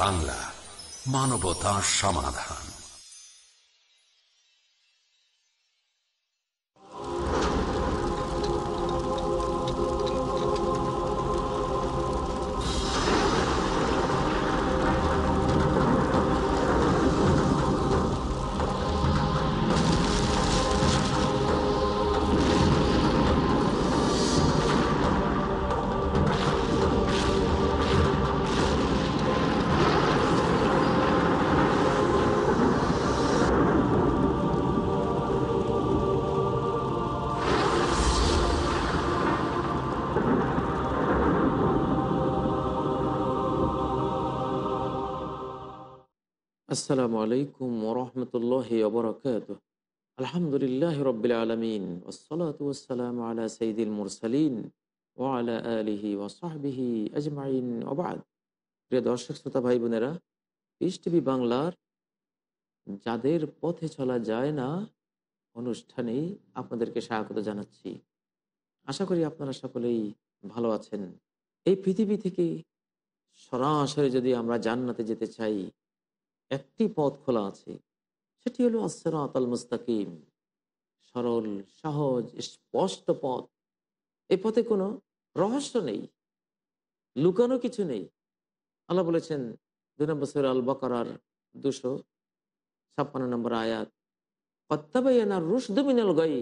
বাংলা মানবতা সমাধান আসসালামু আলাইকুম ওরহমতুল্লাহ ওবরাকাত আলহামদুলিল্লাহ রবিল আলমিন ওসলাতাম আলা সঈদুল মুরসালিন ও আলা আলিহি ওসাহবিহি আজমাইন ওবাদ প্রিয় দর্শক শ্রোতা ভাই বোনেরা পিস টিভি বাংলার যাদের পথে চলা যায় না অনুষ্ঠানে আপনাদেরকে স্বাগত জানাচ্ছি আশা করি আপনারা সকলেই ভালো আছেন এই পৃথিবী থেকে সরাসরি যদি আমরা জান্নাতে যেতে চাই একটি পথ খোলা আছে সেটি হলো আসরাত আল মুস্তাকিম সরল সহজ স্পষ্ট পথ এই পথে কোনো রহস্য নেই লুকানো কিছু নেই আল্লাহ বলেছেন দুই নম্বর সৈর আল বকরার দুশো ছাপ্পান্ন নম্বর আয়াত কত্তাবাইয়ানা রুশদমিনাল গাই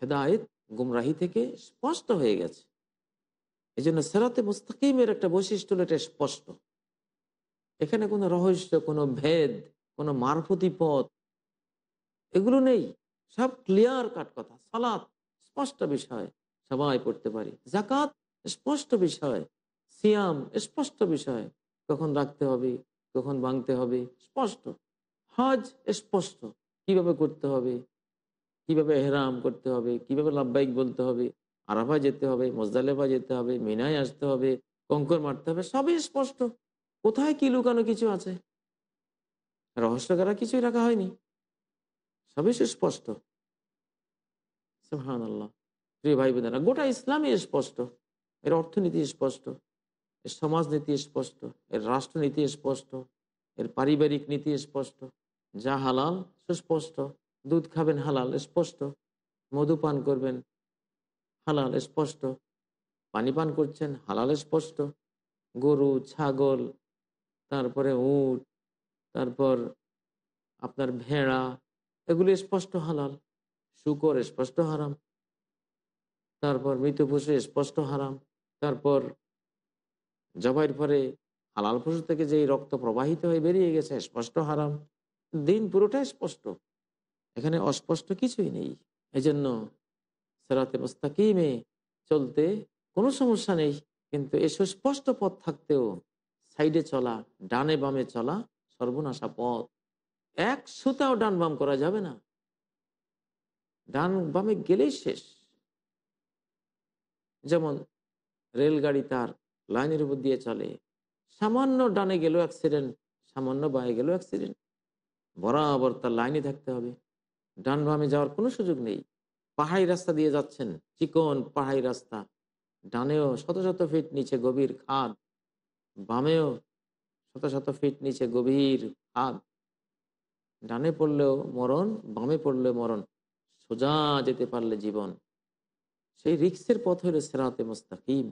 হেদায়ত গুমরাহি থেকে স্পষ্ট হয়ে গেছে এই জন্য সেরাতে মুস্তাকিমের একটা বৈশিষ্ট্য এটা স্পষ্ট এখানে কোনো রহস্য কোনো ভেদ কোনো মারফতি পথ এগুলো নেই সব ক্লিয়ার কাট কথা সালাত স্পষ্ট বিষয় সবাই পড়তে পারি জাকাত স্পষ্ট বিষয় সিয়াম স্পষ্ট বিষয় কখন রাখতে হবে কখন ভাঙতে হবে স্পষ্ট হজ স্পষ্ট কিভাবে করতে হবে কিভাবে হেরাম করতে হবে কিভাবে লাভবাহিক বলতে হবে আরাফা যেতে হবে মজদালেফা যেতে হবে মিনায় আসতে হবে কঙ্কর মারতে হবে সবই স্পষ্ট কোথায় কি লুকানো কিছু আছে রহস্য করা কিছুই রাখা হয়নি সবই সুস্পষ্ট প্রিয় ভাই বোনেরা গোটা ইসলামই স্পষ্ট এর অর্থনীতি স্পষ্ট এর সমাজনীতি স্পষ্ট এর রাষ্ট্রনীতি স্পষ্ট এর পারিবারিক নীতি স্পষ্ট যা হালাল সুস্পষ্ট দুধ খাবেন হালাল স্পষ্ট মধু পান করবেন হালাল স্পষ্ট পানি পান করছেন হালাল স্পষ্ট গরু ছাগল তারপরে উট তারপর আপনার ভেড়া এগুলি স্পষ্ট হালাল শুকর স্পষ্ট হারাম তারপর মৃত পশু স্পষ্ট হারাম তারপর জবাইয়ের পরে হালাল পশু থেকে যেই রক্ত প্রবাহিত হয়ে বেরিয়ে গেছে স্পষ্ট হারাম দিন পুরোটাই স্পষ্ট এখানে অস্পষ্ট কিছুই নেই এই জন্য সেরাতে মোস্তাকিমে চলতে কোনো সমস্যা নেই কিন্তু এসব স্পষ্ট পথ থাকতেও সাইডে চলা ডানে বামে চলা সর্বনাশা পথ এক সুতাও ডান বাম করা যাবে না ডান বামে গেলেই শেষ যেমন রেলগাড়ি তার লাইনের উপর দিয়ে চলে সামান্য ডানে গেলেও অ্যাক্সিডেন্ট সামান্য বায়ে গেলেও অ্যাক্সিডেন্ট বরাবর তার লাইনে থাকতে হবে ডান বামে যাওয়ার কোনো সুযোগ নেই পাহাড়ি রাস্তা দিয়ে যাচ্ছেন চিকন পাহাড়ি রাস্তা ডানেও শত শত ফিট নিচে গভীর খাদ বামেও শত শত ফিট নিচে গভীর হাত ডানে পড়লেও মরণ বামে পড়লে মরণ সোজা যেতে পারলে জীবন সেই রিক্সের পথ হইল সেরাতে মোস্তাকিম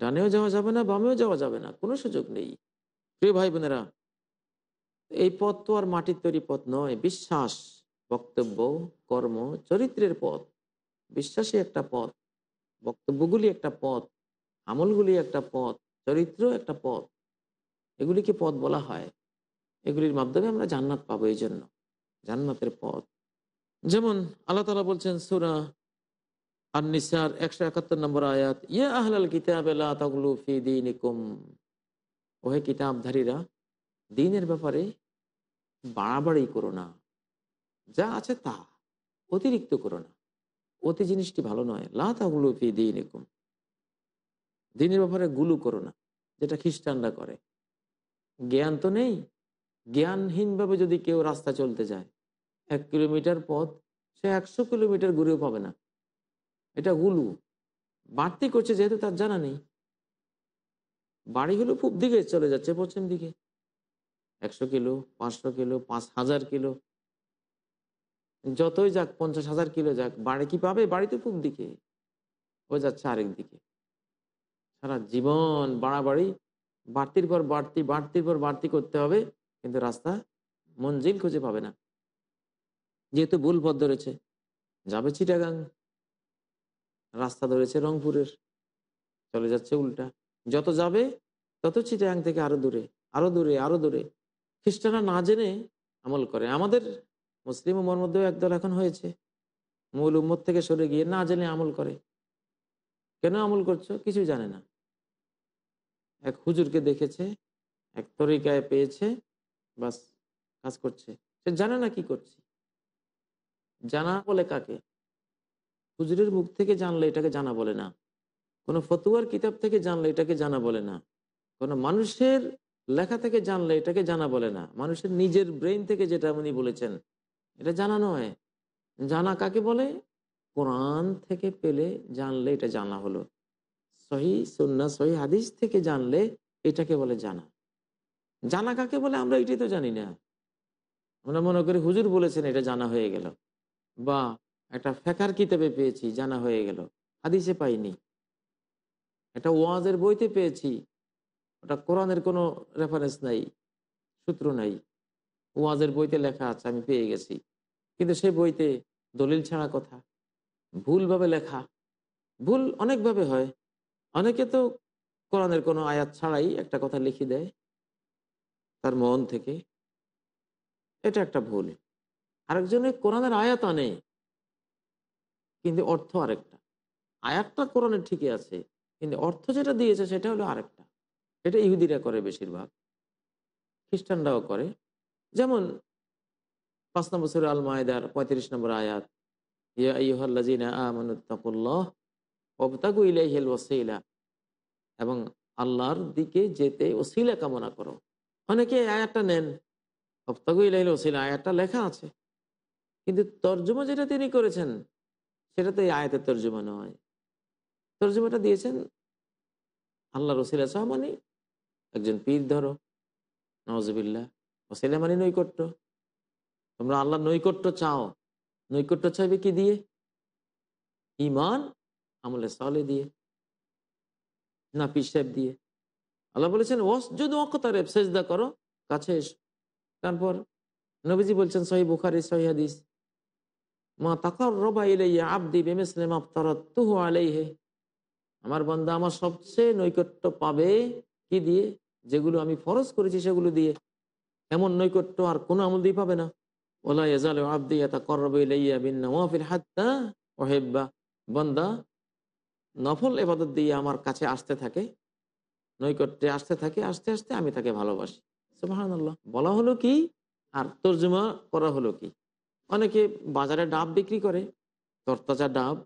ডানেও যাওয়া যাবে না বামেও যাওয়া যাবে না কোনো সুযোগ নেই প্রিয় ভাই বোনেরা এই পথ তো আর মাটির তৈরি পথ নয় বিশ্বাস বক্তব্য কর্ম চরিত্রের পথ বিশ্বাসী একটা পথ বক্তব্যগুলি একটা পথ আমলগুলি একটা পথ চরিত্র একটা পথ এগুলিকে পথ বলা হয় এগুলির মাধ্যমে আমরা জান্নাত পাবো এই জন্য জান্নাতের পথ যেমন আল্লাহ তালা বলছেন সুরা আর নিসার একশো একাত্তর নম্বর আয়াত ইয়ে আহলাল কিতাব ফি দিনিকুম ওহে কিতাবধারীরা দিনের ব্যাপারে বাড়াবাড়ি করো না যা আছে তা অতিরিক্ত করো না অতি জিনিসটি ভালো নয় লা তাগুলো ফি দিনিকুম দিনের ব্যাপারে গুলু করো না যেটা খ্রিস্টানরা করে জ্ঞান তো নেই জ্ঞানহীনভাবে যদি কেউ রাস্তা চলতে যায় এক কিলোমিটার পথ সে একশো কিলোমিটার ঘুরেও পাবে না এটা গুলু বাড়তি করছে যেহেতু তার জানা নেই বাড়িগুলো খুব দিকে চলে যাচ্ছে পশ্চিম দিকে একশো কিলো পাঁচশো কিলো পাঁচ হাজার কিলো যতই যাক পঞ্চাশ হাজার কিলো যাক বাড়ি কি পাবে বাড়ি তো খুব দিকে ও যাচ্ছে আরেক দিকে সারা জীবন বাড়াবাড়ি বাড়তির পর বাড়তি বাড়তির পর বাড়তি করতে হবে কিন্তু রাস্তা মঞ্জিল খুঁজে পাবে না যেহেতু ভুল পথ ধরেছে যাবে চিটাগাং রাস্তা ধরেছে রংপুরের চলে যাচ্ছে উল্টা যত যাবে তত চিটাগাং থেকে আরো দূরে আরো দূরে আরো দূরে খ্রিস্টানরা না জেনে আমল করে আমাদের মুসলিম উমর মধ্যেও একদল এখন হয়েছে মূল উম্মত থেকে সরে গিয়ে না জেনে আমল করে কেন আমল করছো কিছু জানে না এক হুজুরকে দেখেছে এক তরিকায় পেয়েছে বাস কাজ করছে সে জানে না কি করছে জানা বলে কাকে হুজুরের মুখ থেকে জানলে এটাকে জানা বলে না কোনো ফতুয়ার কিতাব থেকে জানলে এটাকে জানা বলে না কোনো মানুষের লেখা থেকে জানলে এটাকে জানা বলে না মানুষের নিজের ব্রেন থেকে যেটা উনি বলেছেন এটা জানা নয় জানা কাকে বলে কোরআন থেকে পেলে জানলে এটা জানা হলো সহি সুন্না সহি হাদিস থেকে জানলে এটাকে বলে জানা জানা কাকে বলে আমরা এটাই তো জানি না আমরা মনে করি হুজুর বলেছেন এটা জানা হয়ে গেল বা একটা ফেকার কিতাবে পেয়েছি জানা হয়ে গেল হাদিসে পাইনি এটা ওয়াজের বইতে পেয়েছি ওটা কোরআনের কোনো রেফারেন্স নাই সূত্র নাই ওয়াজের বইতে লেখা আছে আমি পেয়ে গেছি কিন্তু সেই বইতে দলিল ছাড়া কথা ভুলভাবে লেখা ভুল অনেকভাবে হয় অনেকে তো কোরআনের কোনো আয়াত ছাড়াই একটা কথা লিখে দেয় তার মন থেকে এটা একটা ভুল আরেকজনে কোরআনের আয়াত আনে কিন্তু অর্থ আরেকটা আয়াতটা কোরআনের ঠিকই আছে কিন্তু অর্থ যেটা দিয়েছে সেটা হলো আরেকটা এটা ইহুদিরা করে বেশিরভাগ খ্রিস্টানরাও করে যেমন পাঁচ নম্বর সুরে আল মায়দার পঁয়ত্রিশ নম্বর আয়াত ইহল্লাজিনা অবতাগু ইলাইহিল ওসিলা এবং আল্লাহর দিকে যেতে ওসিলা কামনা করো অনেকে আয়াতটা নেন অবতাগু ইলাইল ওসিলা আয়াতটা লেখা আছে কিন্তু তর্জমা যেটা তিনি করেছেন সেটা তো এই আয়াতের তর্জমা নয় তর্জমাটা দিয়েছেন আল্লাহ রসিলা সাহ মানে একজন পীর ধরো নওয়াজবিল্লা ওসিলা মানে নৈকট্য তোমরা আল্লাহ নৈকট্য চাও নৈকট্য চাইবে কি দিয়ে ইমান আমলে সালে দিয়ে না পিসাব দিয়ে আল্লাহ বলেছেন ওস যদি অকতারে সেজদা করো কাছে এসো তারপর নবীজি বলছেন সহি বুখারি সহি হাদিস মা তাকর রবা ইলাইয়া আবদি বেমেসলেম আফতারত তুহু আলাইহে আমার বন্ধা আমার সবচেয়ে নৈকট্য পাবে কি দিয়ে যেগুলো আমি ফরজ করেছি সেগুলো দিয়ে এমন নৈকট্য আর কোনো আমল দিয়ে পাবে না ওলা ইয়াজাল আবদি ইয়া কর রবা ইলাইয়া বিন নওয়াফিল হাত্তা ওহেব্বা বন্দা নফল এবাদত দিয়ে আমার কাছে আসতে থাকে নৈকট্যে আসতে থাকে আস্তে আস্তে আমি তাকে ভালোবাসি সুবাহান্লাহ বলা হলো কি আর তর্জমা করা হলো কি অনেকে বাজারে ডাব বিক্রি করে তরতাজা ডাব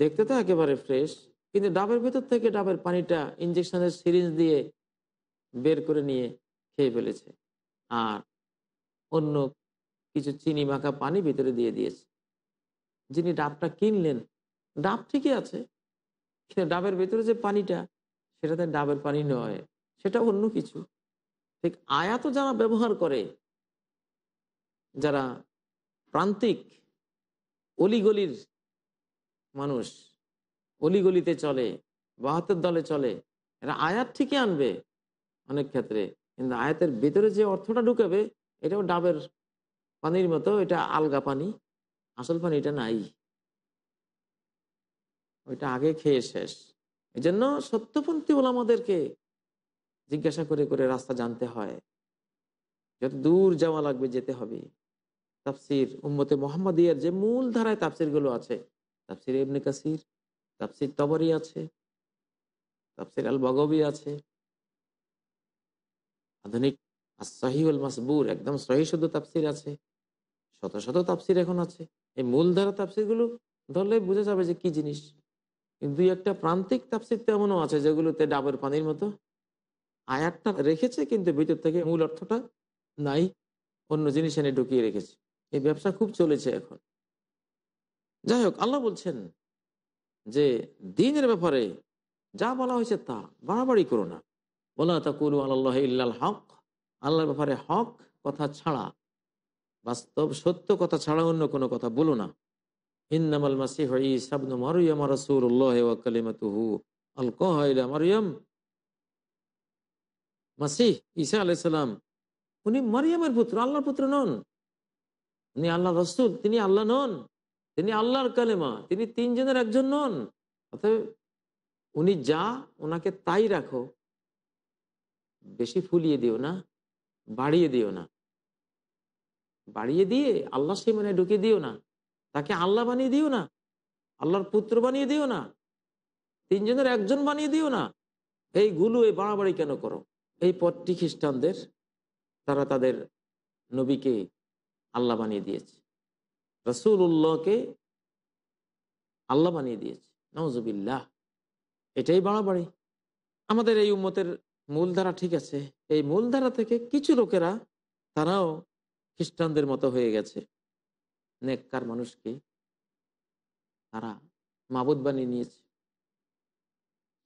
দেখতে তো একেবারে ফ্রেশ কিন্তু ডাবের ভেতর থেকে ডাবের পানিটা ইঞ্জেকশনের সিরিঞ্জ দিয়ে বের করে নিয়ে খেয়ে ফেলেছে আর অন্য কিছু চিনি মাখা পানি ভিতরে দিয়ে দিয়েছে যিনি ডাবটা কিনলেন ডাব ঠিকই আছে কিন্তু ডাবের ভেতরে যে পানিটা সেটা তার ডাবের পানি নয় সেটা অন্য কিছু ঠিক আয়াত যারা ব্যবহার করে যারা প্রান্তিক অলিগলির মানুষ অলিগলিতে চলে বাহাতের দলে চলে এরা আয়াত ঠিকই আনবে অনেক ক্ষেত্রে কিন্তু আয়াতের ভেতরে যে অর্থটা ঢুকাবে এটাও ডাবের পানির মতো এটা আলগা পানি আসল পানি এটা নাই ওইটা আগে খেয়ে শেষ এই জন্য সত্যপন্থী ওলামাদেরকে জিজ্ঞাসা করে করে রাস্তা জানতে হয় যত দূর যাওয়া লাগবে যেতে হবে তাফসির উম্মতে ইয়ার যে মূল ধারায় তাফসিরগুলো আছে তাফসির এমনি কাসির তাফসির তবরি আছে তাফসির আল বগবি আছে আধুনিক সহিউল মাসবুর একদম সহি শুধু তাফসির আছে শত শত তাপসির এখন আছে এই মূল ধারা তাফসিরগুলো ধরলে বোঝা যাবে যে কি জিনিস কিন্তু দুই একটা প্রান্তিক তাফসির তেমনও আছে যেগুলোতে ডাবের পানির মতো আয়াতটা রেখেছে কিন্তু ভিতর থেকে মূল অর্থটা নাই অন্য জিনিস এনে ঢুকিয়ে রেখেছে এই ব্যবসা খুব চলেছে এখন যাই হোক আল্লাহ বলছেন যে দিনের ব্যাপারে যা বলা হয়েছে তা বাড়াবাড়ি করো না বলা তা করু আল্লাহ ইল্লাল হক আল্লাহর ব্যাপারে হক কথা ছাড়া বাস্তব সত্য কথা ছাড়া অন্য কোনো কথা বলো না ইন্নামাল মাসিহ ইসাবনু মারুয়াম রাসূলুল্লাহ ওয়া কালিমাতুহু আলকাহা ইলা মারইয়াম মাসিহ ঈসা আলাইহিস সালাম উনি পুত্র আল্লাহর পুত্র নন উনি আল্লাহর রাসূল তিনি আল্লাহ নন তিনি আল্লাহর কালেমা তিনি তিনজনের একজন নন অতএব উনি যা ওনাকে তাই রাখো বেশি ফুলিয়ে দিও না বাড়িয়ে দিও না বাড়িয়ে দিয়ে আল্লাহ সে মানে ঢুকিয়ে দিও না তাকে আল্লাহ বানিয়ে দিও না আল্লাহর পুত্র বানিয়ে দিও না তিনজনের একজন বানিয়ে দিও না এই গুলু এই বাড়াবাড়ি কেন করো এই পথটি খ্রিস্টানদের তারা তাদের নবীকে আল্লাহ বানিয়ে দিয়েছে রসুল উল্লাহকে আল্লাহ বানিয়ে দিয়েছে নজবিল্লাহ এটাই বাড়াবাড়ি আমাদের এই উম্মতের মূলধারা ঠিক আছে এই মূলধারা থেকে কিছু লোকেরা তারাও খ্রিস্টানদের মতো হয়ে গেছে নেককার মানুষকে তারা মাবুদ বানিয়ে নিয়েছে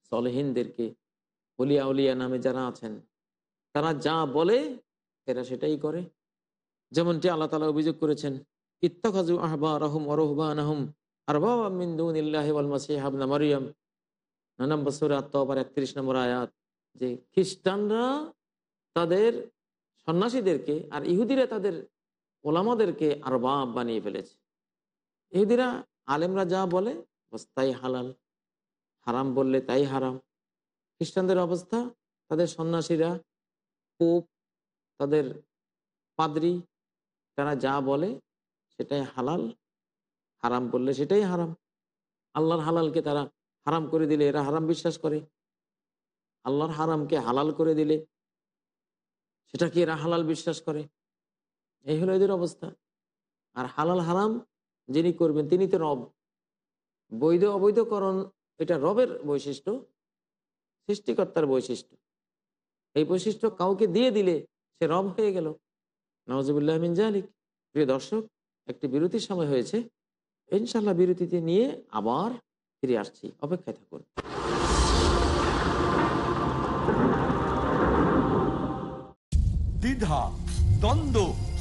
সলহীনদেরকে হলিয়া উলিয়া নামে যারা আছেন তারা যা বলে এরা সেটাই করে যেমনটি আল্লাহ তালা অভিযোগ করেছেন আহবা রহম অরহবান আহম বছর একত্রিশ নম্বর আয়াত যে খ্রিস্টানরা তাদের সন্ন্যাসীদেরকে আর ইহুদিরা তাদের ওলামাদেরকে আরবাব বানিয়ে ফেলেছে ইহুদিরা আলেমরা যা বলে তাই হালাল হারাম বললে তাই হারাম খ্রিস্টানদের অবস্থা তাদের সন্ন্যাসীরা কোপ তাদের পাদ্রি তারা যা বলে সেটাই হালাল হারাম বললে সেটাই হারাম আল্লাহর হালালকে তারা হারাম করে দিলে এরা হারাম বিশ্বাস করে আল্লাহর হারামকে হালাল করে দিলে সেটাকে এরা হালাল বিশ্বাস করে এই হলো এদের অবস্থা আর হালাল হারাম যিনি করবেন তিনি তো রব বৈধ অবৈধকরণ এটা রবের বৈশিষ্ট্য সৃষ্টিকর্তার বৈশিষ্ট্য এই বৈশিষ্ট্য কাউকে দিয়ে দিলে সে রব হয়ে গেল নওয়াজবুল্লাহ মিন প্রিয় দর্শক একটি বিরতির সময় হয়েছে ইনশাল্লাহ বিরতিতে নিয়ে আবার ফিরে আসছি অপেক্ষায় থাকুন দ্বিধা দ্বন্দ্ব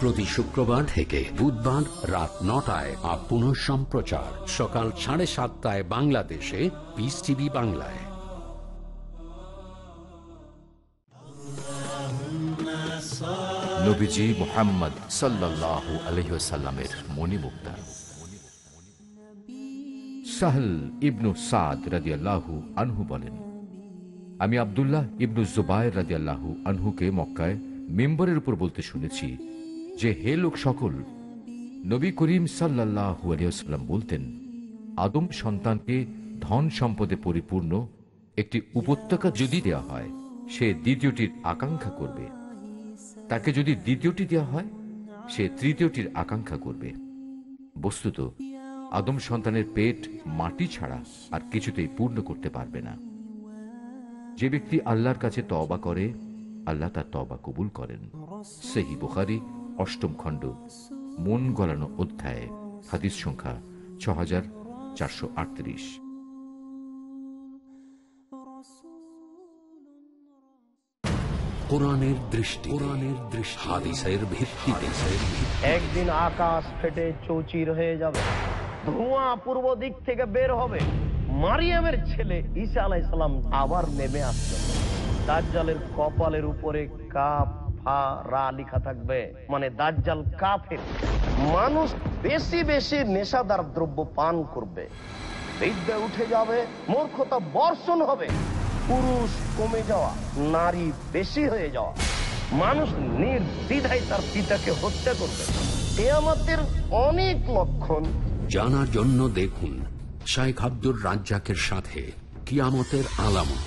প্রতি শুক্রবার থেকে বুধবার রাত নটায় আর পুনঃ সম্প্রচার সকাল সাড়ে সাতটায় বাংলাদেশে পিস টিভি বাংলায় মোহাম্মদ সাহল ইবনু সাদ আনহু বলেন আমি আবদুল্লাহ ইবনু জুবাই রাজিয়াল্লাহু আনহুকে মক্কায় মেম্বরের উপর বলতে শুনেছি যে হে লোক সকল নবী করিম সাল্লাহাম বলতেন আদম সন্তানকে ধন সম্পদে পরিপূর্ণ একটি উপত্যকা যদি দেয়া হয় সে দ্বিতীয়টির আকাঙ্ক্ষা করবে তাকে যদি দ্বিতীয়টি দেয়া হয় সে তৃতীয়টির আকাঙ্ক্ষা করবে বস্তুত আদম সন্তানের পেট মাটি ছাড়া আর কিছুতেই পূর্ণ করতে পারবে না যে ব্যক্তি আল্লাহর কাছে তবা করে আল্লাহ তার তবা কবুল করেন সেহি বুখারি অষ্টম খণ্ড মন গলানো অধ্যায়ে হাদিস সংখ্যা ছ হাজার চারশো আটত্রিশ কোরআনের দৃষ্টি কোরআনের দৃষ্টি হাদিসের ভিত্তিতে একদিন আকাশ ফেটে চৌচির হয়ে যাবে ধোঁয়া পূর্ব দিক থেকে বের হবে মারিয়ামের ছেলে ঈসা আলাইসালাম আবার নেমে তার দাজ্জালের কপালের উপরে কাপ ফা রা লিখা থাকবে মানে দাজ্জাল কাফের মানুষ বেশি বেশি নেশাদার দ্রব্য পান করবে বিদ্যা উঠে যাবে মূর্খতা বর্ষণ হবে পুরুষ কমে যাওয়া নারী বেশি হয়ে যাওয়া মানুষ নির্দ্বিধায় তার পিতাকে হত্যা করবে এ আমাদের অনেক লক্ষণ জানার জন্য দেখুন শাইখ আব্দুর রাজ্জাকের সাথে কিয়ামতের আলামত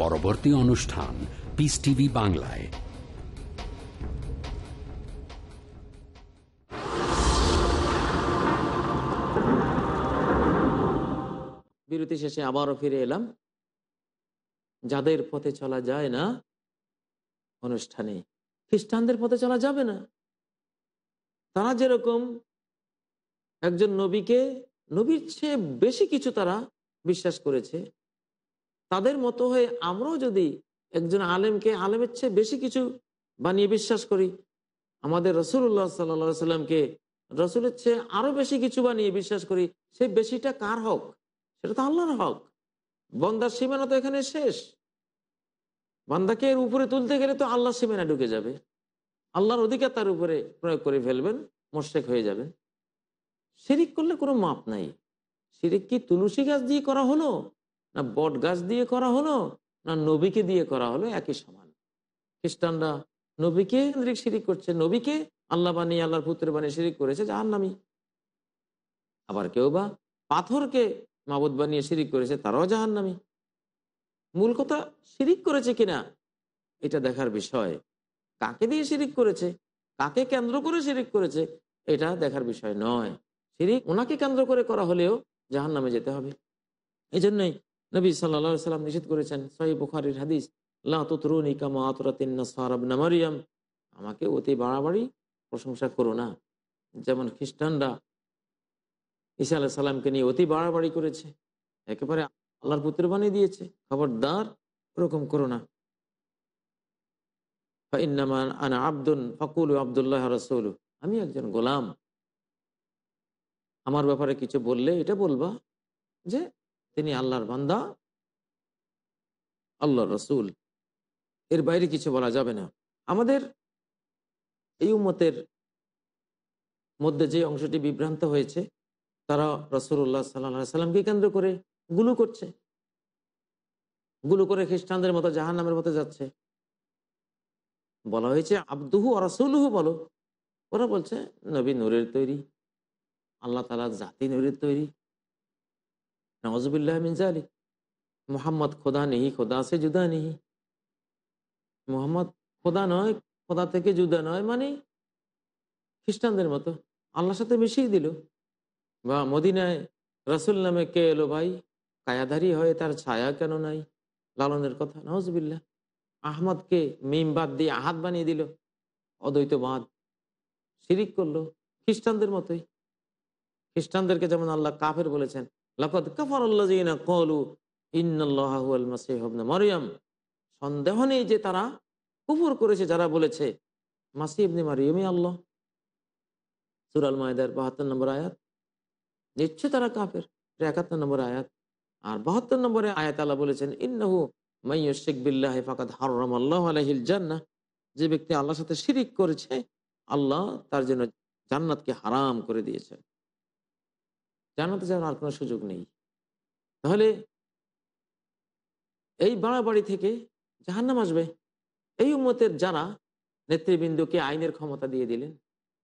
পরবর্তী অনুষ্ঠান পিস টিভি বাংলায় বিরতি শেষে আবারও ফিরে এলাম যাদের পথে চলা যায় না অনুষ্ঠানে খ্রিস্টানদের পথে চলা যাবে না তারা যেরকম একজন নবীকে নবীর চেয়ে বেশি কিছু তারা বিশ্বাস করেছে তাদের মতো হয়ে আমরাও যদি একজন আলেমকে আলেমের চেয়ে বেশি কিছু বানিয়ে বিশ্বাস করি আমাদের রসুল্লাহ সাল্লা সাল্লামকে রসুলের চেয়ে আরো বেশি কিছু বানিয়ে বিশ্বাস করি সেই বেশিটা কার হোক সেটা তো আল্লাহর হক বন্দার সীমানা তো এখানে শেষ বান্দাকে এর উপরে তুলতে গেলে তো আল্লাহ সীমানা ঢুকে যাবে আল্লাহর অধিকার তার উপরে প্রয়োগ করে ফেলবেন মোশেক হয়ে যাবেন সিরিক করলে কোনো মাপ নাই সিরিক কি তুলসী গাছ দিয়ে করা হলো না বট গাছ দিয়ে করা হলো না নবীকে দিয়ে করা হলো একই সমান খ্রিস্টানরা নবীকে সিরিক করছে নবীকে আল্লাহ বানিয়ে আল্লাহর পুত্রে বানিয়ে সিরিক করেছে নামি আবার কেউ বা পাথরকে মাবুদ বানিয়ে শিরিক করেছে তারাও জাহান নামে মূল কথা শিরিক করেছে কিনা এটা দেখার বিষয় কাকে দিয়ে শিরিক করেছে কাকে কেন্দ্র করে শিরিক করেছে এটা দেখার বিষয় নয় শিরিক ওনাকে কেন্দ্র করে করা হলেও জাহান নামে যেতে হবে এই জন্যই নবী সাল্লা সাল্লাম নিষেধ করেছেন সহি বুখারির হাদিস আমাকে অতি বাড়াবাড়ি প্রশংসা করো না যেমন খ্রিস্টানরা ঈসা আল্লাহ সাল্লামকে নিয়ে অতি বাড়াবাড়ি করেছে একেবারে আল্লাহর পুত্র বানিয়ে দিয়েছে খবরদার ওরকম করো না আব্দুন ফকুল আবদুল্লাহ রসৌল আমি একজন গোলাম আমার ব্যাপারে কিছু বললে এটা বলবা যে তিনি আল্লাহর বান্দা আল্লাহ রসুল এর বাইরে কিছু বলা যাবে না আমাদের এই উমতের মধ্যে যে অংশটি বিভ্রান্ত হয়েছে তারা রসুল্লাহ সাল্লা সাল্লামকে কেন্দ্র করে গুলু করছে গুলু করে খ্রিস্টানদের মতো জাহান নামের মতো যাচ্ছে বলা হয়েছে আব্দুহু অরসুলহু বলো ওরা বলছে নবী নূরের তৈরি আল্লাহ তালা জাতি নূরের তৈরি নওয়াজবুল্লাহ মিনজালি মোহাম্মদ খোদা নেহি খোদা সে জুদা নেহি মোহাম্মদ খোদা নয় খোদা থেকে জুদা নয় মানে খ্রিস্টানদের মতো আল্লাহর সাথে মিশিয়ে দিল বা মদিনায় রাসুল নামে কে এলো ভাই কায়াধারী হয়ে তার ছায়া কেন নাই লালনের কথা নজবিল্লা আহমদকে মিম বাদ দিয়ে আহাত বানিয়ে দিল অদ্বৈতবাদ শিরিক করলো খ্রিস্টানদের মতোই খ্রিস্টানদেরকে যেমন আল্লাহ কাফের বলেছেন লকদ কাফর কলু ইন্নআল্লাহনা সন্দেহ নেই যে তারা কুফর করেছে যারা বলেছে মাসিবনি মারিয়ামি আল্লাহ সুরাল মায়দার বাহাত্তর নম্বর আয়াত নিচ্ছে তারা কাফের একাত্তর নম্বর আয়াত আর বাহাত্তর নম্বরে আয়াত আল্লাহ বলেছেন ইন্নাহু মাইয় শেখ বিল্লাহ ফাকাত হারাম আল্লাহ আলহিল জান্না যে ব্যক্তি আল্লাহর সাথে শিরিক করেছে আল্লাহ তার জন্য জান্নাতকে হারাম করে দিয়েছে জান্নাতে যাওয়ার আর কোনো সুযোগ নেই তাহলে এই বাড়াবাড়ি থেকে জাহান্নাম আসবে এই উম্মতের যারা নেতৃবৃন্দকে আইনের ক্ষমতা দিয়ে দিলেন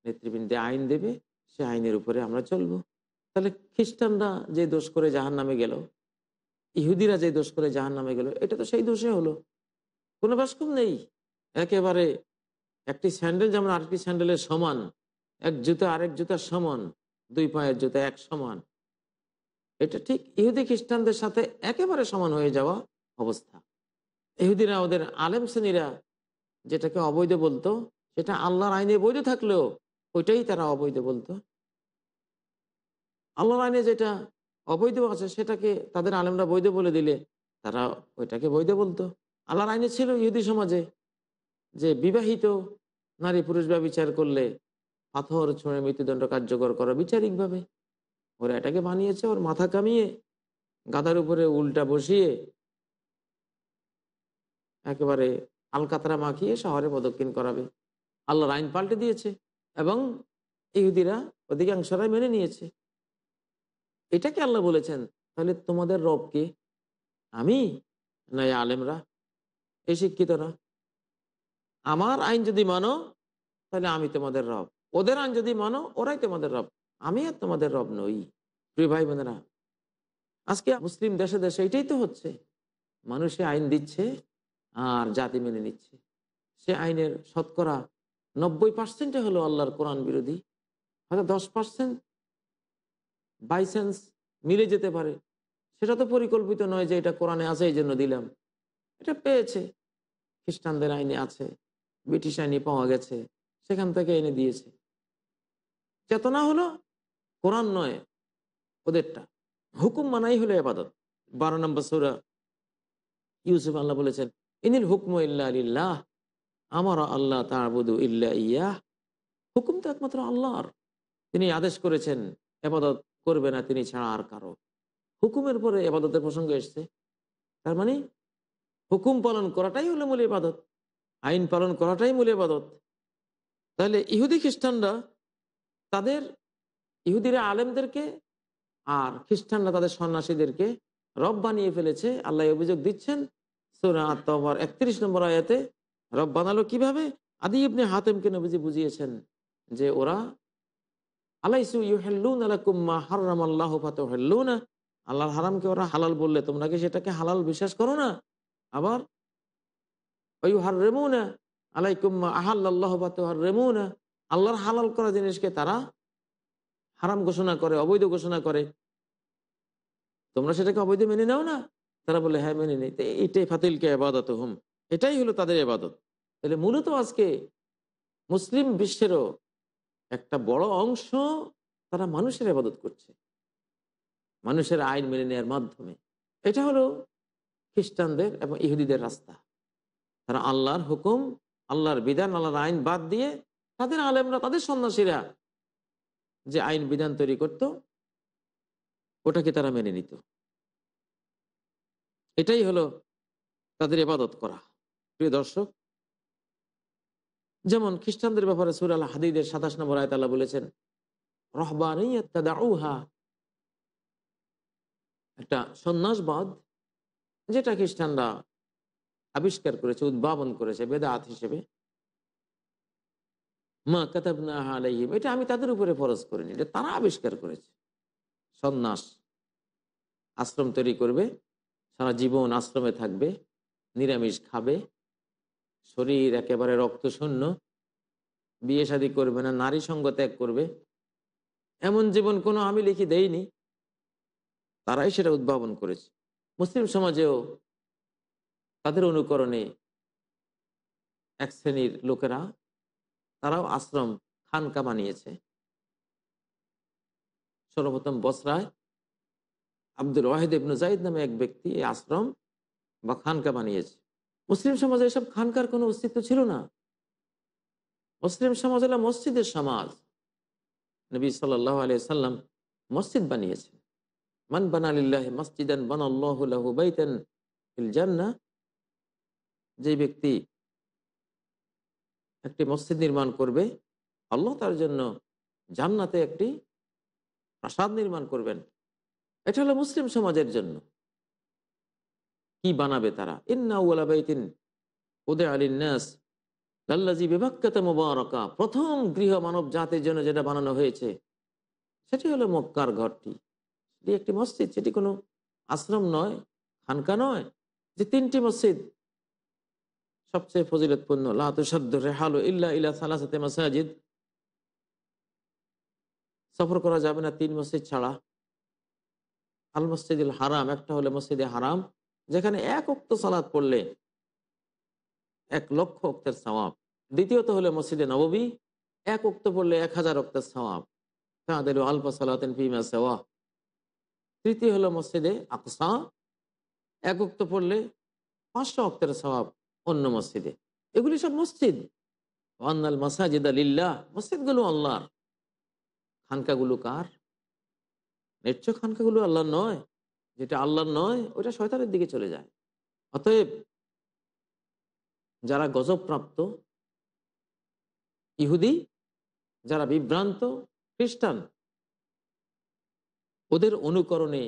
নেতৃবৃন্দে আইন দেবে সে আইনের উপরে আমরা চলবো তাহলে খ্রিস্টানরা যে দোষ করে জাহান নামে গেল ইহুদিরা যে দোষ করে জাহান নামে গেল এটা তো সেই দোষে হলো কোনো বাসকম নেই একেবারে একটি স্যান্ডেল যেমন আরেকটি স্যান্ডেলের সমান এক জুতা আরেক জুতার সমান দুই পায়ের জুতা এক সমান এটা ঠিক ইহুদি খ্রিস্টানদের সাথে একেবারে সমান হয়ে যাওয়া অবস্থা ইহুদিরা ওদের আলেম শ্রেণীরা যেটাকে অবৈধ বলতো সেটা আল্লাহর আইনে বৈধ থাকলেও ওইটাই তারা অবৈধ বলতো আল্লাহর আইনে যেটা অবৈধ আছে সেটাকে তাদের আলেমরা বৈধ বলে দিলে তারা ওইটাকে বৈধ বলতো আল্লাহর আইনে ছিল ইহুদি সমাজে যে বিবাহিত নারী পুরুষ বা বিচার করলে পাথর ছুঁড়ে মৃত্যুদণ্ড কার্যকর করা বিচারিকভাবে ওরা এটাকে বানিয়েছে ওর মাথা কামিয়ে গাদার উপরে উল্টা বসিয়ে একেবারে আলকাতরা মাখিয়ে শহরে প্রদক্ষিণ করাবে আল্লাহর আইন পাল্টে দিয়েছে এবং ইহুদিরা অধিকাংশরা মেনে নিয়েছে এটাকে আল্লাহ বলেছেন তাহলে তোমাদের রব কে আমি নাই আলেমরা এই শিক্ষিতরা আমার আইন যদি মানো তাহলে আমি তোমাদের রব ওদের আইন যদি মানো ওরাই তোমাদের রব আমি আর তোমাদের রব নই প্রিয় ভাই বোনেরা আজকে মুসলিম দেশে দেশে এটাই তো হচ্ছে মানুষে আইন দিচ্ছে আর জাতি মেনে নিচ্ছে সে আইনের শতকরা নব্বই পার্সেন্টে হলো আল্লাহর কোরআন বিরোধী হয়তো দশ পার্সেন্ট বাইসেন্স মিলে যেতে পারে সেটা তো পরিকল্পিত নয় যে এটা কোরআনে আছে এই জন্য দিলাম এটা পেয়েছে খ্রিস্টানদের আইনে আছে ব্রিটিশ আইনে পাওয়া গেছে সেখান থেকে এনে দিয়েছে চেতনা হলো কোরআন নয় ওদেরটা হুকুম মানাই হলো আবাদত বারো নম্বর সৌরা ইউসুফ আল্লাহ বলেছেন ইনিল হুকম ইল্লা আলিল্লাহ আমার আল্লাহ তাবুদু ইল্লা ইয়া হুকুম তো একমাত্র আল্লাহর তিনি আদেশ করেছেন আবাদত করবে না তিনি ছাড়া আর কারো হুকুমের পরে এবাদতের প্রসঙ্গ এসছে তার মানে হুকুম পালন করাটাই হলো মূল ইবাদত আইন পালন করাটাই মূল ইবাদত তাহলে ইহুদি খ্রিস্টানরা তাদের ইহুদিরা আলেমদেরকে আর খ্রিস্টানরা তাদের সন্ন্যাসীদেরকে রব বানিয়ে ফেলেছে আল্লাহ অভিযোগ দিচ্ছেন সোনার একত্রিশ নম্বর আয়াতে রব বানালো কিভাবে আদি ইবনে হাতেমকে নবীজি বুঝিয়েছেন যে ওরা আলাইসু আল্লাহর হারামকে ওরা হালাল বললে তোমরা কি সেটাকে হালাল বিশ্বাস করো না আবার ওই হার রেমুনা আল্লাহর হালাল করা জিনিসকে তারা হারাম ঘোষণা করে অবৈধ ঘোষণা করে তোমরা সেটাকে অবৈধ মেনে নাও না তারা বলে হ্যাঁ মেনে নেই এটাই ফাতিলকে আবাদত হুম এটাই হলো তাদের আবাদত তাহলে মূলত আজকে মুসলিম বিশ্বেরও একটা বড় অংশ তারা মানুষের আবাদত করছে মানুষের আইন মেনে নেওয়ার মাধ্যমে এটা হলো খ্রিস্টানদের এবং ইহুদিদের রাস্তা তারা আল্লাহর হুকুম আল্লাহর বিধান আল্লাহর আইন বাদ দিয়ে তাদের আলেমরা তাদের সন্ন্যাসীরা যে আইন বিধান তৈরি করত ওটাকে তারা মেনে নিত এটাই হলো তাদের ইবাদত করা প্রিয় দর্শক যেমন খ্রিস্টানদের ব্যাপারে সুরাল হাদিদের সাতাশ নম্বর আয়তাল্লাহ বলেছেন রহবানিয়া একটা সন্ন্যাসবাদ যেটা খ্রিস্টানরা আবিষ্কার করেছে উদ্ভাবন করেছে বেদাত হিসেবে মা কাতাবনাহিম এটা আমি তাদের উপরে ফরজ করিনি এটা তারা আবিষ্কার করেছে সন্ন্যাস আশ্রম তৈরি করবে সারা জীবন আশ্রমে থাকবে নিরামিষ খাবে শরীর একেবারে রক্তশূন্য বিয়ে শাদী করবে না নারী সঙ্গ ত্যাগ করবে এমন জীবন কোনো আমি লিখি দেইনি তারাই সেটা উদ্ভাবন করেছে মুসলিম সমাজেও তাদের অনুকরণে এক শ্রেণীর লোকেরা তারাও আশ্রম খানকা বানিয়েছে সর্বপ্রথম বসরায় আব্দুল ওয়াহিদ ইবনু জাইদ নামে এক ব্যক্তি এই আশ্রম বা খানকা বানিয়েছে মুসলিম সমাজে এসব খানকার কোনো অস্তিত্ব ছিল না মুসলিম সমাজ হলো মসজিদের সমাজ নবী সাল আলিয়া সাল্লাম মসজিদ বানিয়েছেন মান বানালিল্লাহ মসজিদ যে ব্যক্তি একটি মসজিদ নির্মাণ করবে আল্লাহ তার জন্য জান্নাতে একটি প্রাসাদ নির্মাণ করবেন এটা হলো মুসলিম সমাজের জন্য কি বানাবে তারা ইন্নাউলাবাইতিন ওদের আলিনাস লাল্লাজি প্রথম গৃহ মানব জাতির জন্য যেটা বানানো হয়েছে সেটি হলো মক্কার ঘরটি সেটি একটি মসজিদ সেটি কোনো আশ্রম নয় খানকা নয় যে তিনটি মসজিদ সবচেয়ে ফজিলতপূর্ণ লাতুসাদ্দ রেহালো ইল্লা ইলা সালাসাতে মসাজিদ সফর করা যাবে না তিন মসজিদ ছাড়া আল মসজিদুল হারাম একটা হলো মসজিদে হারাম যেখানে এক উক্ত সালাদ পড়লে এক লক্ষ অক্তের সওয়াব দ্বিতীয়ত হলো মসজিদে নববী এক উক্ত পড়লে এক হাজার অক্তের সওয়াব কাঁদের আলফা সালাতেন ফিমা সেওয়া তৃতীয় হলো মসজিদে আকসা এক উক্ত পড়লে পাঁচশো অক্তের সওয়াব অন্য মসজিদে এগুলি সব মসজিদ ওয়ান্নাল মাসাজিদ আলিল্লাহ মসজিদগুলো আল্লাহর খানকাগুলো কার নিশ্চয় খানকাগুলো আল্লাহ নয় যেটা আল্লাহর নয় ওটা শয়তানের দিকে চলে যায় অতএব যারা গজবপ্রাপ্ত ইহুদি যারা বিভ্রান্ত খ্রিস্টান ওদের অনুকরণে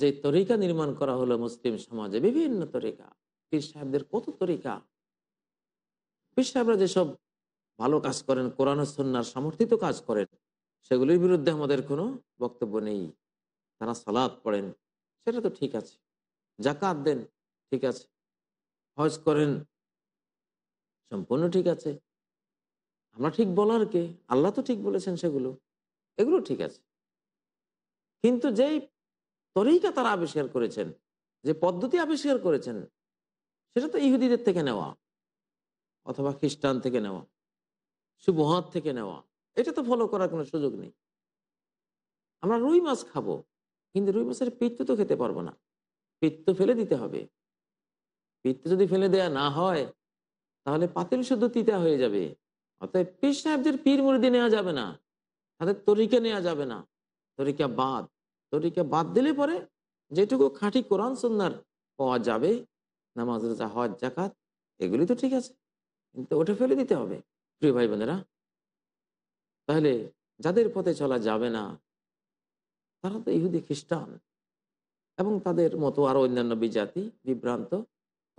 যে তরিকা নির্মাণ করা হলো মুসলিম সমাজে বিভিন্ন তরিকা পীর সাহেবদের কত তরিকা পীর সাহেবরা যেসব ভালো কাজ করেন কোরআন সন্ন্যার সমর্থিত কাজ করেন সেগুলির বিরুদ্ধে আমাদের কোনো বক্তব্য নেই তারা সালাদ পড়েন সেটা তো ঠিক আছে জাকাত দেন ঠিক আছে হজ করেন সম্পূর্ণ ঠিক আছে আমরা ঠিক বলার কে আল্লাহ তো ঠিক বলেছেন সেগুলো এগুলো ঠিক আছে কিন্তু যেই তরিকা তারা আবিষ্কার করেছেন যে পদ্ধতি আবিষ্কার করেছেন সেটা তো ইহুদিদের থেকে নেওয়া অথবা খ্রিস্টান থেকে নেওয়া সুবহাত থেকে নেওয়া এটা তো ফলো করার কোনো সুযোগ নেই আমরা রুই মাছ খাবো কিন্তু রুই মাছের পিত্ত তো খেতে পারবো না পিত্ত ফেলে দিতে হবে পিত্ত যদি ফেলে দেয়া না হয় তাহলে পাতিল শুদ্ধ তিতা হয়ে যাবে অর্থাৎ পীর সাহেবদের পীর মুরদি নেওয়া যাবে না তাদের তরিকে নেওয়া যাবে না তরিকা বাদ তরিকা বাদ দিলে পরে যেটুকু খাঁটি কোরআন সন্ধ্যার পাওয়া যাবে নামাজ রোজা হজ জাকাত এগুলি তো ঠিক আছে কিন্তু ওটা ফেলে দিতে হবে প্রিয় ভাই বোনেরা তাহলে যাদের পথে চলা যাবে না তারা তো ইহুদি খ্রিস্টান এবং তাদের মতো আরো অন্যান্য বিজাতি বিভ্রান্ত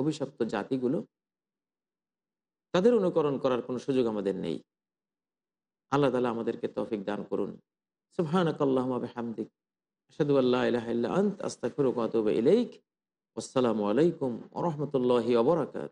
অভিশপ্ত জাতিগুলো তাদের অনুকরণ করার কোনো সুযোগ আমাদের নেই আল্লাহ তালা আমাদেরকে তফিক দান করুন সুবাহানকাল্লাহামদিক আল্লাহ আসসালামু আলাইকুম রহমতুল্লাহ অবরাকাত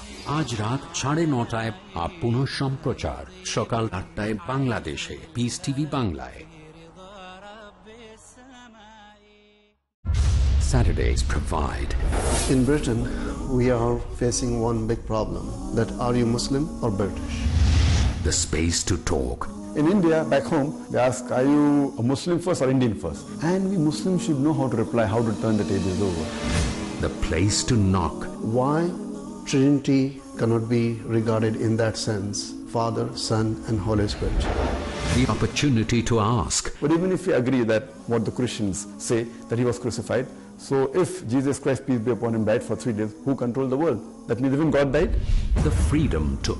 আজ রাত সাড়ে নটায় পুনঃ সম্প্রচার সকাল আটটায় বাংলাদেশে পিস টিভি বাংলায় Saturdays provide. In Britain, we are facing one big problem that are you Muslim or British? The space to talk. In India, back home, they ask, are you a Muslim first or Indian first? And we Muslims should know how to reply, how to turn the tables over. The place to knock. Why Trinity cannot be regarded in that sense Father, Son, and Holy Spirit. The opportunity to ask. But even if we agree that what the Christians say, that he was crucified, so if Jesus Christ, peace be upon him, died for three days, who controlled the world? That means even God died? The freedom to